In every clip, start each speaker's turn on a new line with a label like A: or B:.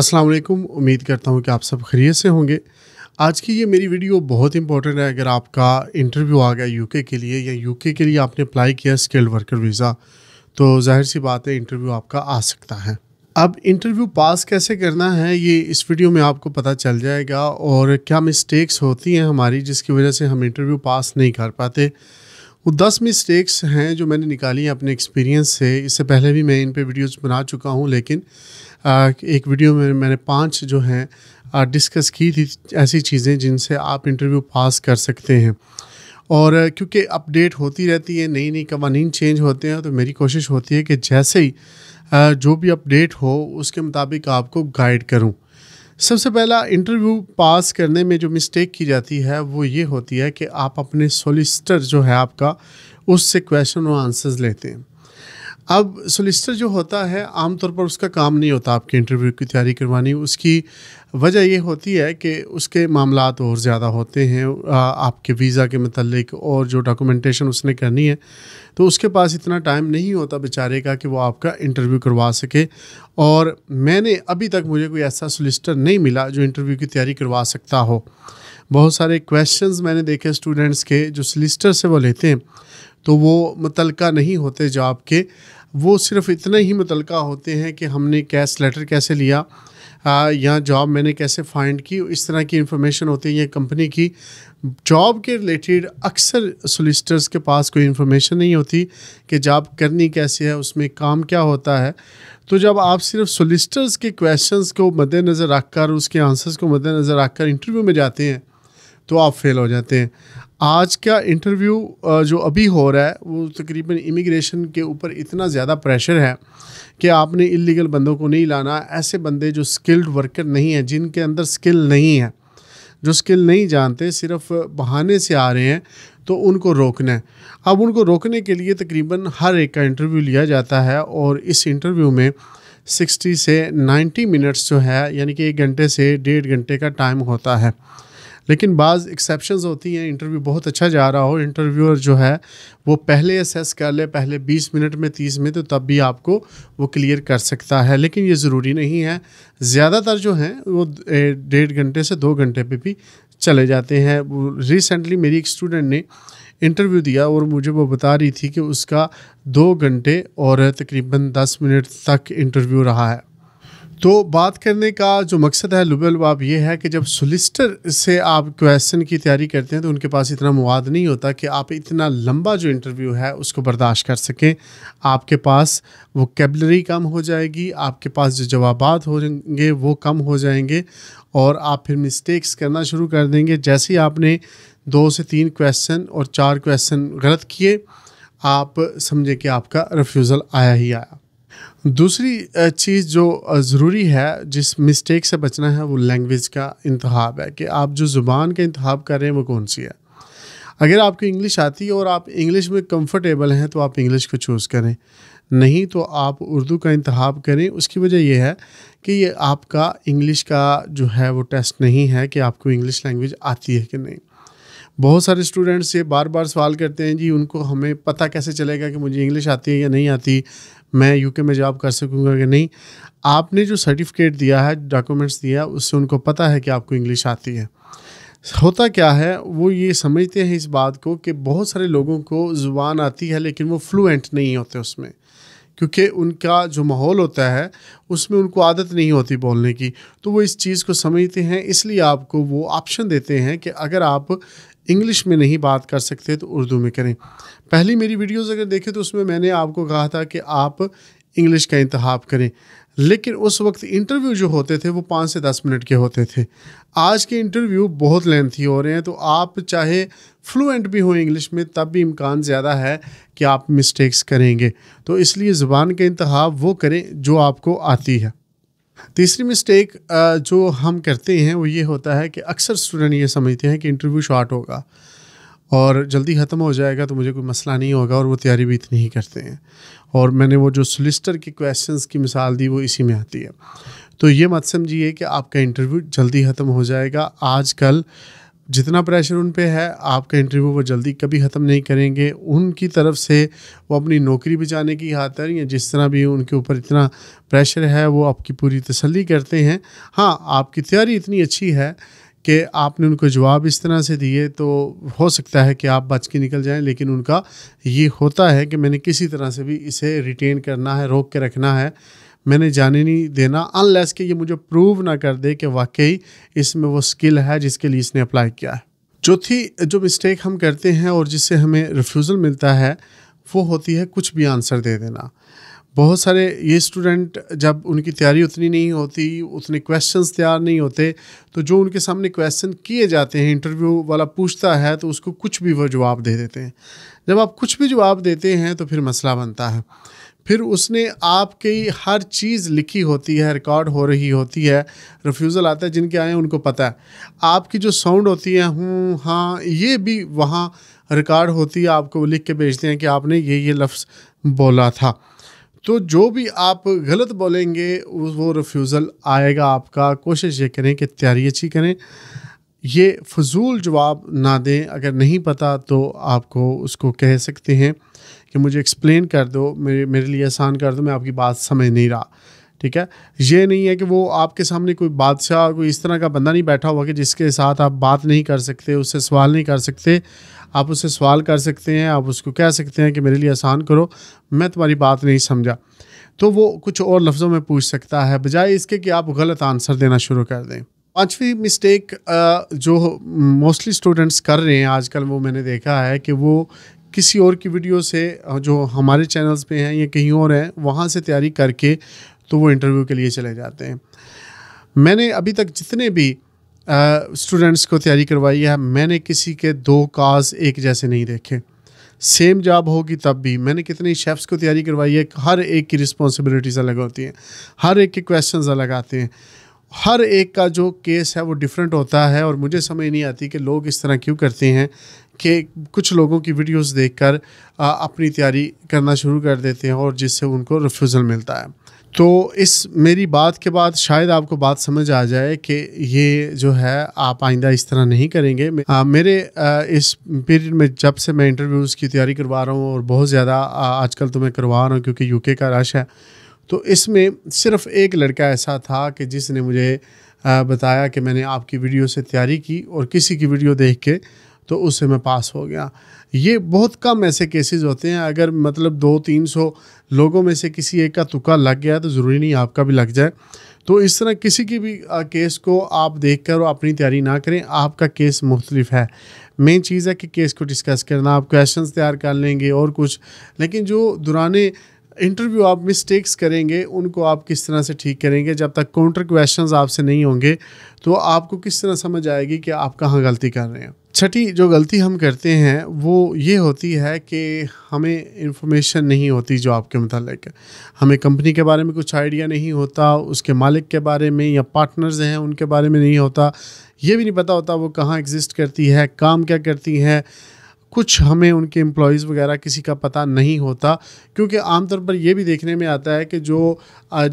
A: अस्सलाम वालेकुम उम्मीद करता हूँ कि आप सब खरीय से होंगे आज की ये मेरी वीडियो बहुत इंपॉर्टेंट है अगर आपका इंटरव्यू आ गया यूके के लिए या यूके के लिए आपने अप्लाई किया स्किल्ड वर्कर वीज़ा तो जाहिर सी बात है इंटरव्यू आपका आ सकता है अब इंटरव्यू पास कैसे करना है ये इस वीडियो में आपको पता चल जाएगा और क्या मिस्टेक्स होती हैं हमारी जिसकी वजह से हम इंटरव्यू पास नहीं कर पाते वो दस मिस्टेक्स हैं जो मैंने निकाली हैं अपने एक्सपीरियंस से इससे पहले भी मैं इन पे वीडियोस बना चुका हूँ लेकिन एक वीडियो में मैंने पांच जो हैं डिस्कस की थी ऐसी चीज़ें जिनसे आप इंटरव्यू पास कर सकते हैं और क्योंकि अपडेट होती रहती है नई नई कवानीन चेंज होते हैं तो मेरी कोशिश होती है कि जैसे ही जो भी अपडेट हो उसके मुताबिक आपको गाइड करूं सबसे पहला इंटरव्यू पास करने में जो मिस्टेक की जाती है वो ये होती है कि आप अपने सोलिस्टर जो है आपका उससे क्वेश्चन और आंसर्स लेते हैं अब सोलिसटर जो होता है आमतौर पर उसका काम नहीं होता आपके इंटरव्यू की तैयारी करवानी उसकी वजह ये होती है कि उसके मामला और ज़्यादा होते हैं आपके वीज़ा के मतलब और जो डॉक्यूमेंटेशन उसने करनी है तो उसके पास इतना टाइम नहीं होता बेचारे का कि वो आपका इंटरव्यू करवा सके और मैंने अभी तक मुझे कोई ऐसा सोलिसटर नहीं मिला जो इंटरव्यू की तैयारी करवा सकता हो बहुत सारे क्वेश्चंस मैंने देखे स्टूडेंट्स के जो सोलिसटर से वो लेते हैं तो वो मुतलका नहीं होते जो आपके वो सिर्फ इतने ही मुतलक होते हैं कि हमने कैश लेटर कैसे लिया या जॉब मैंने कैसे फाइंड की इस तरह की इन्फॉर्मेशन होती है कंपनी की जॉब के रिलेटेड अक्सर सोलिसटर्स के पास कोई इंफॉर्मेशन नहीं होती कि जॉब करनी कैसे है उसमें काम क्या होता है तो जब आप सिर्फ सोलिसटर्स के क्वेश्चंस को मद्देनज़र रख कर उसके आंसर्स को मद्देनज़र रख कर इंटरव्यू में जाते हैं तो आप फेल हो जाते हैं आज का इंटरव्यू जो अभी हो रहा है वो तकरीबन इमिग्रेशन के ऊपर इतना ज़्यादा प्रेशर है कि आपने इलीगल बंदों को नहीं लाना ऐसे बंदे जो स्किल्ड वर्कर नहीं हैं जिनके अंदर स्किल नहीं है जो स्किल नहीं जानते सिर्फ बहाने से आ रहे हैं तो उनको रोकना है अब उनको रोकने के लिए तकरीबन हर एक का इंटरव्यू लिया जाता है और इस इंटरव्यू में 60 से 90 मिनट्स जो है यानी कि एक घंटे से डेढ़ घंटे का टाइम होता है लेकिन बाज़ एक्सेप्शन होती हैं इंटरव्यू बहुत अच्छा जा रहा हो इंटरव्यूअर जो है वो पहले असेस कर ले पहले 20 मिनट में 30 में तो तब भी आपको वो क्लियर कर सकता है लेकिन ये ज़रूरी नहीं है ज़्यादातर जो हैं वो डेढ़ घंटे से दो घंटे पे भी चले जाते हैं रिसेंटली मेरी एक स्टूडेंट ने इंटरव्यू दिया और मुझे वो बता रही थी कि उसका दो घंटे और तकरीबन दस मिनट तक इंटरव्यू रहा है तो बात करने का जो मकसद है लुबे लुबाब ये है कि जब सोलिस्टर से आप क्वेश्चन की तैयारी करते हैं तो उनके पास इतना मवाद नहीं होता कि आप इतना लंबा जो इंटरव्यू है उसको बर्दाश्त कर सकें आपके पास वो कैबलरी कम हो जाएगी आपके पास जो जवाब हो जाएंगे वो कम हो जाएंगे और आप फिर मिस्टेक्स करना शुरू कर देंगे जैसे ही आपने दो से तीन क्वेश्चन और चार क्वेश्चन गलत किए आप समझे कि आपका रिफ्यूज़ल आया ही आया दूसरी चीज़ जो ज़रूरी है जिस मिस्टेक से बचना है वो लैंग्वेज का इंतहाब है कि आप जो ज़ुबान का इंतहाब कर रहे हैं वो कौन सी है अगर आपको इंग्लिश आती है और आप इंग्लिश में कंफर्टेबल हैं तो आप इंग्लिश को चूज़ करें नहीं तो आप उर्दू का इंतहाब करें उसकी वजह यह है कि ये आपका इंग्लिश का जो है वो टेस्ट नहीं है कि आपको इंग्लिश लैंग्वेज आती है कि नहीं बहुत सारे स्टूडेंट्स ये बार बार सवाल करते हैं जी उनको हमें पता कैसे चलेगा कि मुझे इंग्लिश आती है या नहीं आती मैं यूके में जॉब कर सकूँगा कि नहीं आपने जो सर्टिफिकेट दिया है डॉक्यूमेंट्स दिया उससे उनको पता है कि आपको इंग्लिश आती है होता क्या है वो ये समझते हैं इस बात को कि बहुत सारे लोगों को ज़ुबान आती है लेकिन वो फ्लुएंट नहीं होते उसमें क्योंकि उनका जो माहौल होता है उसमें उनको आदत नहीं होती बोलने की तो वो इस चीज़ को समझते हैं इसलिए आपको वो ऑप्शन देते हैं कि अगर आप इंग्लिश में नहीं बात कर सकते तो उर्दू में करें पहली मेरी वीडियोस अगर देखें तो उसमें मैंने आपको कहा था कि आप इंग्लिश का इंतहाब करें लेकिन उस वक्त इंटरव्यू जो होते थे वो पाँच से दस मिनट के होते थे आज के इंटरव्यू बहुत लेंथी हो रहे हैं तो आप चाहे फ्लुएंट भी हो इंग्लिश में तब भी इम्कान ज़्यादा है कि आप मिस्टेक्स करेंगे तो इसलिए ज़ुबान का इंतहा वो करें जो आपको आती है तीसरी मिस्टेक जो हम करते हैं वो ये होता है कि अक्सर स्टूडेंट ये समझते हैं कि इंटरव्यू शॉर्ट होगा और जल्दी ख़त्म हो जाएगा तो मुझे कोई मसला नहीं होगा और वो तैयारी भी इतनी ही करते हैं और मैंने वो जो सोलिस्टर के क्वेश्चंस की मिसाल दी वो इसी में आती है तो ये मत समझिए कि आपका इंटरव्यू जल्दी ख़त्म हो जाएगा आजकल जितना प्रेशर उन पर है आपका इंटरव्यू वो जल्दी कभी ख़त्म नहीं करेंगे उनकी तरफ से वो अपनी नौकरी बचाने की खातर या जिस तरह भी उनके ऊपर इतना प्रेशर है वो आपकी पूरी तसल्ली करते हैं हाँ आपकी तैयारी इतनी अच्छी है कि आपने उनको जवाब इस तरह से दिए तो हो सकता है कि आप बच के निकल जाएं लेकिन उनका ये होता है कि मैंने किसी तरह से भी इसे रिटेन करना है रोक के रखना है मैंने जाने नहीं देना अनलेस कि ये मुझे प्रूव ना कर दे कि वाकई इसमें वो स्किल है जिसके लिए इसने अप्लाई किया है चौथी जो, जो मिस्टेक हम करते हैं और जिससे हमें रिफ्यूज़ल मिलता है वो होती है कुछ भी आंसर दे देना बहुत सारे ये स्टूडेंट जब उनकी तैयारी उतनी नहीं होती उतने क्वेश्चंस तैयार नहीं होते तो जो उनके सामने क्वेश्चन किए जाते हैं इंटरव्यू वाला पूछता है तो उसको कुछ भी वो जवाब दे देते हैं जब आप कुछ भी जवाब देते हैं तो फिर मसला बनता है फिर उसने आपकी हर चीज़ लिखी होती है रिकॉर्ड हो रही होती है रिफ्यूज़ल आता है जिनके आए उनको पता है आपकी जो साउंड होती है हूँ हम्म, हाँ ये भी वहाँ रिकॉर्ड होती है आपको लिख के भेजते हैं कि आपने ये ये लफ्ज़ बोला था तो जो भी आप गलत बोलेंगे वो रिफ्यूज़ल आएगा आपका कोशिश ये करें कि तैयारी अच्छी करें ये फजूल जवाब ना दें अगर नहीं पता तो आपको उसको कह सकते हैं कि मुझे एक्सप्लेन कर दो मेरे मेरे लिए आसान कर दो मैं आपकी बात समझ नहीं रहा ठीक है ये नहीं है कि वो आपके सामने कोई बादशाह कोई इस तरह का बंदा नहीं बैठा हुआ कि जिसके साथ आप बात नहीं कर सकते उससे सवाल नहीं कर सकते आप उससे सवाल कर सकते हैं आप उसको कह सकते हैं कि मेरे लिए आसान करो मैं तुम्हारी बात नहीं समझा तो वो कुछ और लफ्ज़ों में पूछ सकता है बजाय इसके कि आप गलत आंसर देना शुरू कर दें पाँचवीं मिस्टेक जो मोस्टली स्टूडेंट्स कर रहे हैं आजकल वो मैंने देखा है कि वो किसी और की वीडियो से जो हमारे चैनल्स पे हैं या कहीं और हैं वहाँ से तैयारी करके तो वो इंटरव्यू के लिए चले जाते हैं मैंने अभी तक जितने भी स्टूडेंट्स को तैयारी करवाई है मैंने किसी के दो काज एक जैसे नहीं देखे सेम जॉब होगी तब भी मैंने कितने शेफ़्स को तैयारी करवाई है हर एक की रिस्पॉन्सिबिलिटीज़ अलग होती हैं हर एक के क्वेश्चंस अलग आते हैं हर एक का जो केस है वो डिफरेंट होता है और मुझे समझ नहीं आती कि लोग इस तरह क्यों करते हैं कि कुछ लोगों की वीडियोस देखकर अपनी तैयारी करना शुरू कर देते हैं और जिससे उनको रिफ्यूज़ल मिलता है तो इस मेरी बात के बाद शायद आपको बात समझ आ जाए कि ये जो है आप आइंदा इस तरह नहीं करेंगे मेरे इस पीरियड में जब से मैं इंटरव्यूज़ की तैयारी करवा रहा हूँ और बहुत ज़्यादा आजकल तो मैं करवा रहा हूँ क्योंकि यूके का रश है तो इसमें सिर्फ एक लड़का ऐसा था कि जिसने मुझे बताया कि मैंने आपकी वीडियो से तैयारी की और किसी की वीडियो देख के तो उससे मैं पास हो गया ये बहुत कम ऐसे केसेस होते हैं अगर मतलब दो तीन सौ लोगों में से किसी एक का तुका लग गया तो ज़रूरी नहीं आपका भी लग जाए तो इस तरह किसी की भी केस को आप देख कर अपनी तैयारी ना करें आपका केस मुख्तलिफ है मेन चीज़ है कि केस को डिस्कस करना आप क्वेश्चंस तैयार कर लेंगे और कुछ लेकिन जो दुराने इंटरव्यू आप मिस्टेक्स करेंगे उनको आप किस तरह से ठीक करेंगे जब तक काउंटर क्वेश्चन आपसे नहीं होंगे तो आपको किस तरह समझ आएगी कि आप कहाँ गलती कर रहे हैं छठी जो गलती हम करते हैं वो ये होती है कि हमें इन्फॉर्मेशन नहीं होती जो आपके मतलब हमें कंपनी के बारे में कुछ आइडिया नहीं होता उसके मालिक के बारे में या पार्टनर्स हैं उनके बारे में नहीं होता ये भी नहीं पता होता वो कहाँ एग्जिस्ट करती है काम क्या करती हैं कुछ हमें उनके एम्प्लॉयज़ वगैरह किसी का पता नहीं होता क्योंकि आमतौर पर यह भी देखने में आता है कि जो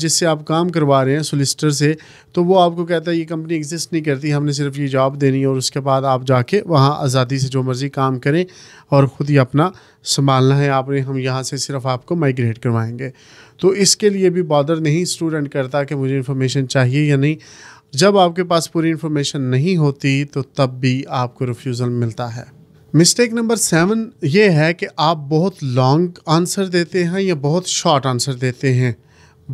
A: जिससे आप काम करवा रहे हैं सोलिस्टर से तो वो आपको कहता है ये कंपनी एग्जिस्ट नहीं करती हमने सिर्फ ये जॉब देनी है और उसके बाद आप जाके वहाँ आज़ादी से जो मर्ज़ी काम करें और ख़ुद ही अपना संभालना है आपने हम यहाँ से सिर्फ आपको माइग्रेट करवाएंगे तो इसके लिए भी बॉदर नहीं स्टूडेंट करता कि मुझे इन्फॉर्मेशन चाहिए या नहीं जब आपके पास पूरी इन्फॉर्मेशन नहीं होती तो तब भी आपको रिफ्यूज़ल मिलता है मिस्टेक नंबर सेवन ये है कि आप बहुत लॉन्ग आंसर देते हैं या बहुत शॉर्ट आंसर देते हैं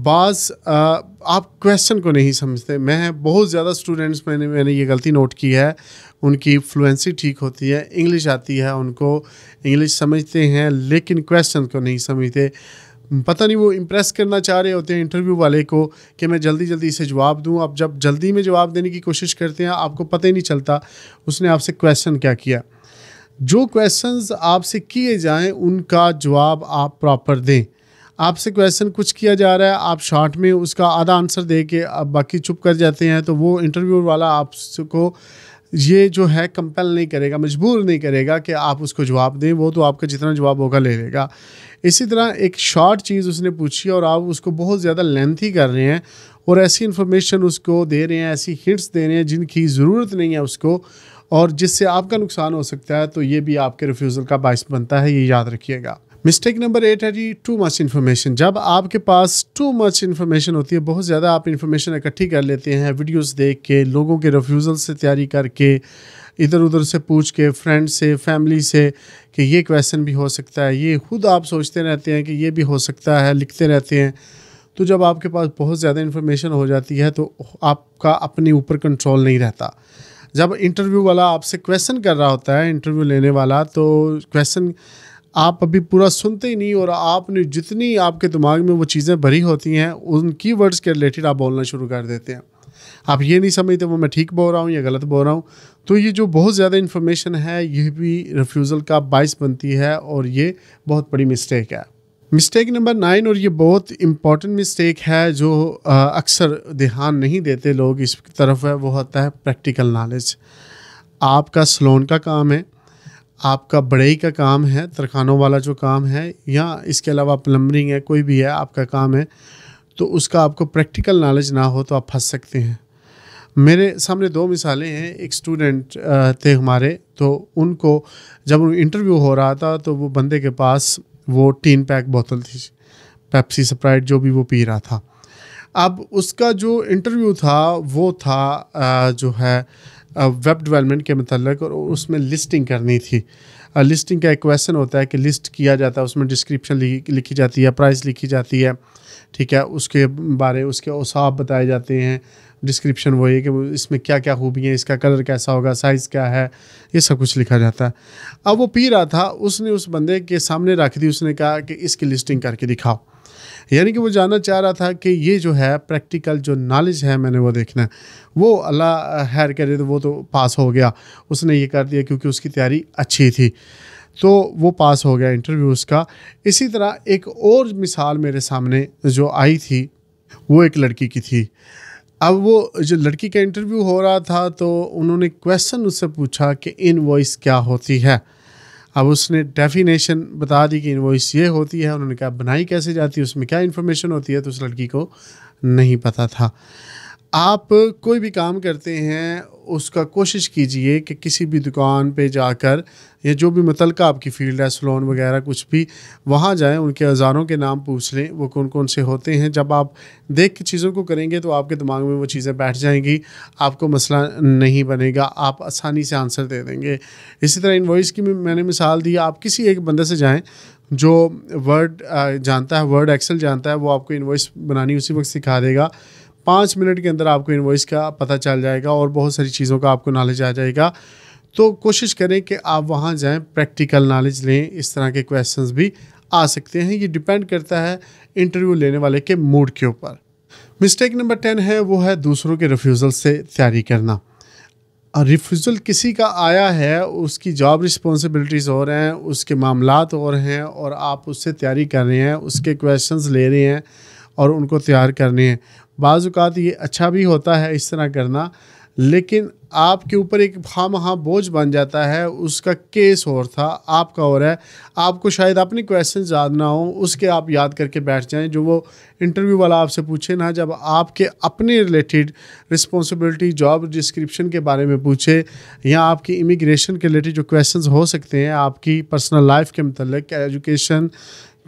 A: बाज़ आप क्वेश्चन को नहीं समझते मैं बहुत ज़्यादा स्टूडेंट्स मैंने मैंने ये गलती नोट की है उनकी फ्लुएंसी ठीक होती है इंग्लिश आती है उनको इंग्लिश समझते हैं लेकिन क्वेश्चन को नहीं समझते पता नहीं वो इम्प्रेस करना चाह रहे होते हैं इंटरव्यू वाले को कि मैं जल्दी जल्दी इसे जवाब दूँ आप जब जल्दी में जवाब देने की कोशिश करते हैं आपको पता ही नहीं चलता उसने आपसे क्वेश्चन क्या किया जो क्वेश्चंस आपसे किए जाएं उनका जवाब आप प्रॉपर दें आपसे क्वेश्चन कुछ किया जा रहा है आप शॉर्ट में उसका आधा आंसर दे के आप बाकी चुप कर जाते हैं तो वो इंटरव्यू वाला आपको ये जो है कंपेल नहीं करेगा मजबूर नहीं करेगा कि आप उसको जवाब दें वो तो आपका जितना जवाब होगा ले लेगा इसी तरह एक शॉर्ट चीज़ उसने पूछी और आप उसको बहुत ज़्यादा लेंथी कर रहे हैं और ऐसी इन्फॉर्मेशन उसको दे रहे हैं ऐसी हिट्स दे रहे हैं जिनकी ज़रूरत नहीं है उसको और जिससे आपका नुकसान हो सकता है तो ये भी आपके रिफ्यूज़ल का बायस बनता है ये याद रखिएगा मिस्टेक नंबर एट है जी टू मच इन्फॉर्मेशन जब आपके पास टू मच इन्फॉर्मेशन होती है बहुत ज़्यादा आप इन्फॉर्मेशन इकट्ठी कर लेते हैं वीडियोस देख के लोगों के रिफ्यूज़ल से तैयारी करके इधर उधर से पूछ के फ्रेंड से फैमिली से कि ये क्वेश्चन भी हो सकता है ये खुद आप सोचते रहते हैं कि ये भी हो सकता है लिखते रहते हैं तो जब आपके पास बहुत ज़्यादा इन्फॉर्मेशन हो जाती है तो आपका अपने ऊपर कंट्रोल नहीं रहता जब इंटरव्यू वाला आपसे क्वेश्चन कर रहा होता है इंटरव्यू लेने वाला तो क्वेश्चन आप अभी पूरा सुनते ही नहीं और आपने जितनी आपके दिमाग में वो चीज़ें भरी होती हैं उनकी वर्ड्स के रिलेटेड आप बोलना शुरू कर देते हैं आप ये नहीं समझते वो मैं ठीक बोल रहा हूँ या गलत बोल रहा हूँ तो ये जो बहुत ज़्यादा इन्फॉर्मेशन है ये भी रिफ्यूज़ल का बाइस बनती है और ये बहुत बड़ी मिस्टेक है मिस्टेक नंबर नाइन और ये बहुत इम्पॉर्टेंट मिस्टेक है जो अक्सर ध्यान नहीं देते लोग इस तरफ है वो होता है प्रैक्टिकल नॉलेज आपका सलोन का काम है आपका बड़ई का काम है तरखानों वाला जो काम है या इसके अलावा प्लम्बरिंग है कोई भी है आपका काम है तो उसका आपको प्रैक्टिकल नॉलेज ना हो तो आप फंस सकते हैं मेरे सामने दो मिसालें हैं एक स्टूडेंट थे हमारे तो उनको जब इंटरव्यू हो रहा था तो वो बंदे के पास वो तीन पैक बोतल थी पेप्सी स्प्राइट जो भी वो पी रहा था अब उसका जो इंटरव्यू था वो था जो है वेब डेवलपमेंट के मतलब और उसमें लिस्टिंग करनी थी लिस्टिंग का एक क्वेश्चन होता है कि लिस्ट किया जाता है उसमें डिस्क्रिप्शन लिखी जाती है प्राइस लिखी जाती है ठीक है उसके बारे उसके उसाब बताए जाते हैं डिस्क्रिप्शन वही है कि इसमें क्या क्या खूबी है इसका कलर कैसा होगा साइज़ क्या है ये सब कुछ लिखा जाता है अब वो पी रहा था उसने उस बंदे के सामने रख दी उसने कहा कि इसकी लिस्टिंग करके दिखाओ यानी कि वो जानना चाह रहा था कि ये जो है प्रैक्टिकल जो नॉलेज है मैंने वो देखना है वो अल्लाह हैर रहे थे तो वो तो पास हो गया उसने ये कर दिया क्योंकि उसकी तैयारी अच्छी थी तो वो पास हो गया इंटरव्यू उसका इसी तरह एक और मिसाल मेरे सामने जो आई थी वो एक लड़की की थी अब वो जो लड़की का इंटरव्यू हो रहा था तो उन्होंने क्वेश्चन उससे पूछा कि इनवॉइस क्या होती है अब उसने डेफिनेशन बता दी कि इनवॉइस ये होती है उन्होंने कहा बनाई कैसे जाती है उसमें क्या इन्फॉर्मेशन होती है तो उस लड़की को नहीं पता था आप कोई भी काम करते हैं उसका कोशिश कीजिए कि किसी भी दुकान पे जाकर या जो भी मतलब का आपकी फील्ड है सलोन वगैरह कुछ भी वहाँ जाएं उनके औजारों के नाम पूछ लें वो कौन कौन से होते हैं जब आप देख के चीज़ों को करेंगे तो आपके दिमाग में वो चीज़ें बैठ जाएंगी आपको मसला नहीं बनेगा आप आसानी से आंसर दे देंगे इसी तरह इन की मैंने मिसाल दी आप किसी एक बंदे से जाएँ जो वर्ड जानता है वर्ड एक्सेल जानता है वो आपको इन्वॉइस बनानी उसी वक्त सिखा देगा पाँच मिनट के अंदर आपको इन्वॉइस का पता चल जाएगा और बहुत सारी चीज़ों का आपको नॉलेज आ जाएगा तो कोशिश करें कि आप वहाँ जाएँ प्रैक्टिकल नॉलेज लें इस तरह के क्वेश्चंस भी आ सकते हैं ये डिपेंड करता है इंटरव्यू लेने वाले के मूड के ऊपर मिस्टेक नंबर टेन है वो है दूसरों के रिफ्यूज़ल से तैयारी करना रिफ्यूज़ल किसी का आया है उसकी जॉब रिस्पॉन्सिबिलिटीज़ और हैं उसके मामला और हैं और आप उससे तैयारी कर रहे हैं उसके क्वेश्चंस ले रहे हैं और उनको तैयार करने हैं बाजुकात ये अच्छा भी होता है इस तरह करना लेकिन आपके ऊपर एक खाम हाँ बोझ बन जाता है उसका केस और था आपका और है आपको शायद अपने क्वेश्चन याद ना हो उसके आप याद करके बैठ जाएं जो वो इंटरव्यू वाला आपसे पूछे ना जब आपके अपने रिलेटेड रिस्पॉन्सिबिलिटी जॉब डिस्क्रिप्शन के बारे में पूछे या आपकी इमिग्रेशन के रिलेटेड जो क्वेश्चन हो सकते हैं आपकी पर्सनल लाइफ के मतलब एजुकेशन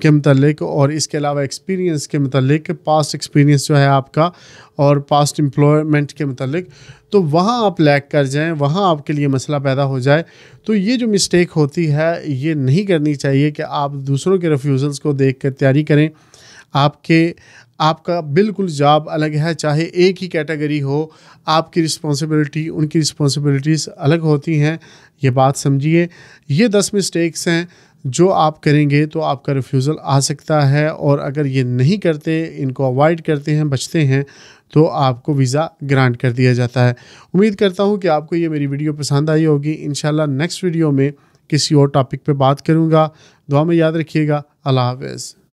A: के मतलब और इसके अलावा एक्सपीरियंस के मतलब पास्ट एक्सपीरियंस जो है आपका और पास्ट एम्प्लॉयमेंट के मतलब तो वहाँ आप लैग कर जाएँ वहाँ आपके लिए मसला पैदा हो जाए तो ये जो मिस्टेक होती है ये नहीं करनी चाहिए कि आप दूसरों के रिफ्यूज़ल्स को देख कर तैयारी करें आपके आपका बिल्कुल जॉब अलग है चाहे एक ही कैटेगरी हो आपकी रिस्पॉन्सिबिलिटी उनकी रिस्पॉन्सिबिलिटीज़ अलग होती हैं ये बात समझिए ये दस मिस्टेक्स हैं जो आप करेंगे तो आपका रिफ्यूज़ल आ सकता है और अगर ये नहीं करते इनको अवॉइड करते हैं बचते हैं तो आपको वीज़ा ग्रांट कर दिया जाता है उम्मीद करता हूँ कि आपको ये मेरी वीडियो पसंद आई होगी इन नेक्स्ट वीडियो में किसी और टॉपिक पे बात करूँगा दुआ में याद रखिएगा अल्लाह हाफ